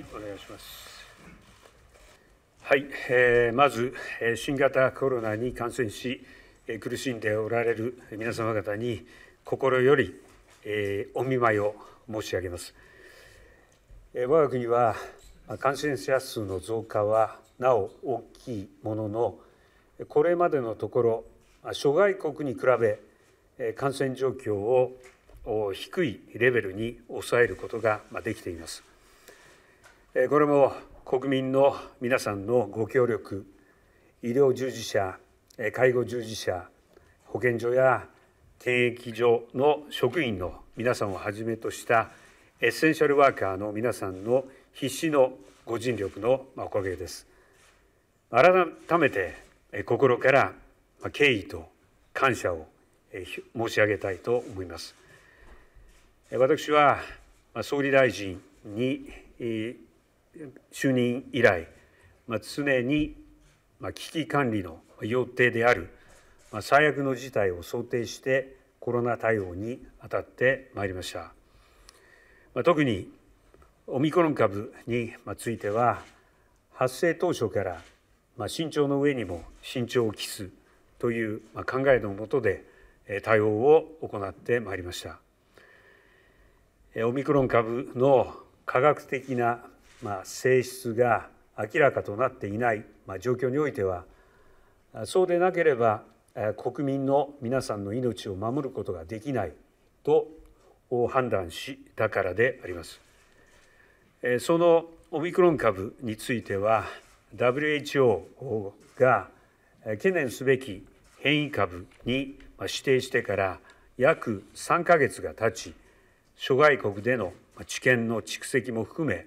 いお願いしますはい、えー、まず新型コロナに感染し苦しんでおられる皆様方に心より、えー、お見舞いを申し上げます、えー、我が国は感染者数の増加はなお大きいもののこれまでのところ諸外国に比べ感染状況を低いレベルに抑えることができていますこれも国民の皆さんのご協力、医療従事者、介護従事者、保健所や検疫所の職員の皆さんをはじめとしたエッセンシャルワーカーの皆さんの必死のご尽力のおかげです。改めて心から敬意と感謝を申し上げたいと思います。私は総理大臣に就任以来、まあ、常に危機管理の要諦である、まあ、最悪の事態を想定してコロナ対応に当たってまいりました。まあ、特にオミクロン株については発生当初から、まあ、慎重の上にも慎重を期すという、まあ、考えのもとで対応を行ってまいりましたオミクロン株の科学的なまあ、性質が明らかとなっていない、まあ、状況においてはそうでなければ国民の皆さんの命を守ることができないと判断したからであります。そのオミクロン株については WHO が懸念すべき変異株に指定してから約3か月が経ち諸外国での知見の蓄積も含め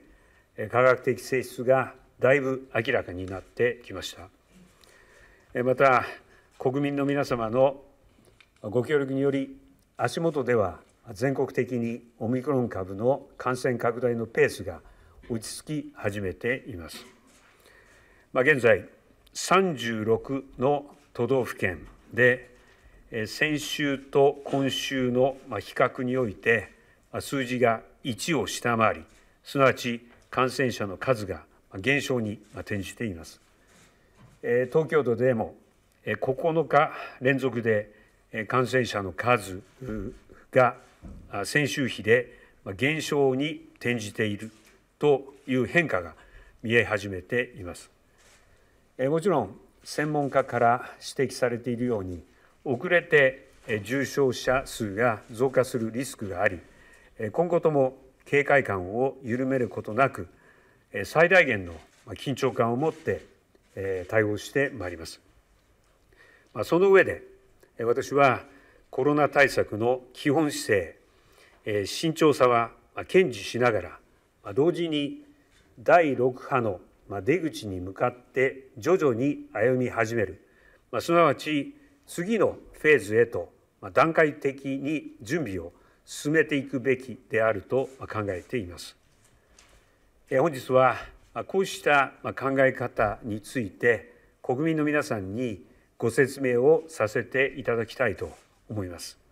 科学的性質がだいぶ明らかになってきましたまた国民の皆様のご協力により足元では全国的にオミクロン株の感染拡大のペースが落ち着き始めています、まあ、現在36の都道府県で先週と今週の比較において数字が1を下回りすなわち感染者の数が減少に転じています。東京都でも9日連続で感染者の数が先週比で減少に転じているという変化が見え始めています。もちろん専門家から指摘されているように遅れて重症者数が増加するリスクがあり今後とも警戒感を緩めることなく最大限の緊張感を持って対応してまいります。その上で私はコロナ対策の基本姿勢慎重さは堅持しながら同時に第6波の出口に向かって徐々に歩み始めるすなわち次のフェーズへと段階的に準備を進めていくべきであると考えています。本日はこうした考え方について国民の皆さんにご説明をさせていただきたいと思います。